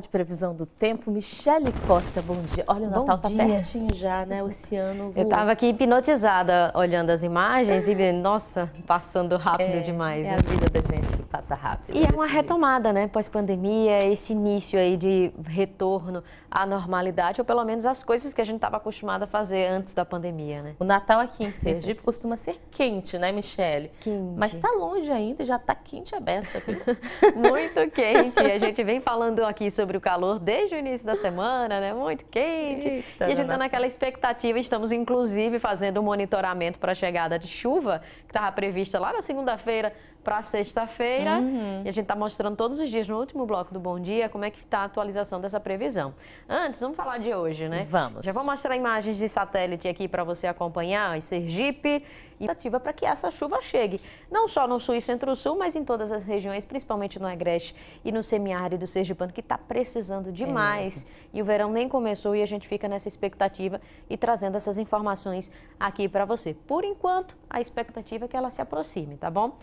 De previsão do tempo, Michele Costa, bom dia. Olha, o bom Natal tá dia. tá pertinho já, né? Oceano. Voou. Eu tava aqui hipnotizada olhando as imagens e, nossa, passando rápido é, demais. É né? a vida da gente que passa rápido. E é uma retomada, né? Pós-pandemia, esse início aí de retorno à normalidade, ou pelo menos as coisas que a gente tava acostumado a fazer antes da pandemia, né? O Natal aqui em Sergipe costuma ser quente, né, Michele? Quente. Mas tá longe ainda, já tá quente a beça. Muito quente. A gente vem falando aqui sobre sobre o calor desde o início da semana, né? Muito quente. Eita, e a gente está naquela expectativa. Estamos, inclusive, fazendo um monitoramento para a chegada de chuva, que estava prevista lá na segunda-feira para sexta-feira. Uhum. E a gente está mostrando todos os dias no último bloco do Bom Dia como é que está a atualização dessa previsão. Antes, vamos falar de hoje, né? Vamos. Já vou mostrar imagens de satélite aqui para você acompanhar em Sergipe e ativa para que essa chuva chegue, não só no sul e centro-sul, mas em todas as regiões, principalmente no Agreste e no semiárido sergipano, que está precisando é demais. É e o verão nem começou e a gente fica nessa expectativa e trazendo essas informações aqui para você. Por enquanto, a expectativa é que ela se aproxime, tá bom?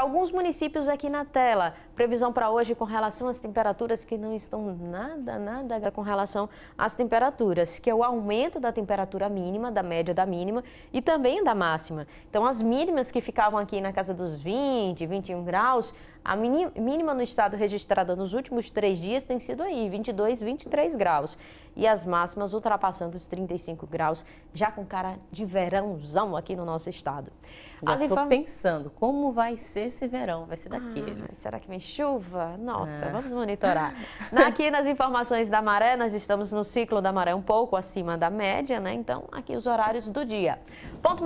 Para alguns municípios aqui na tela, previsão para hoje com relação às temperaturas que não estão nada, nada com relação às temperaturas, que é o aumento da temperatura mínima, da média da mínima e também da máxima. Então, as mínimas que ficavam aqui na casa dos 20, 21 graus, a mínima no estado registrada nos últimos três dias tem sido aí 22, 23 graus. E as máximas ultrapassando os 35 graus, já com cara de verãozão aqui no nosso estado. estou inform... pensando, como vai ser esse verão? Vai ser daqueles. Ah, né? será que vem chuva? Nossa, ah. vamos monitorar. aqui nas informações da maré, nós estamos no ciclo da maré um pouco acima da média, né? Então, aqui os horários do dia. Ponto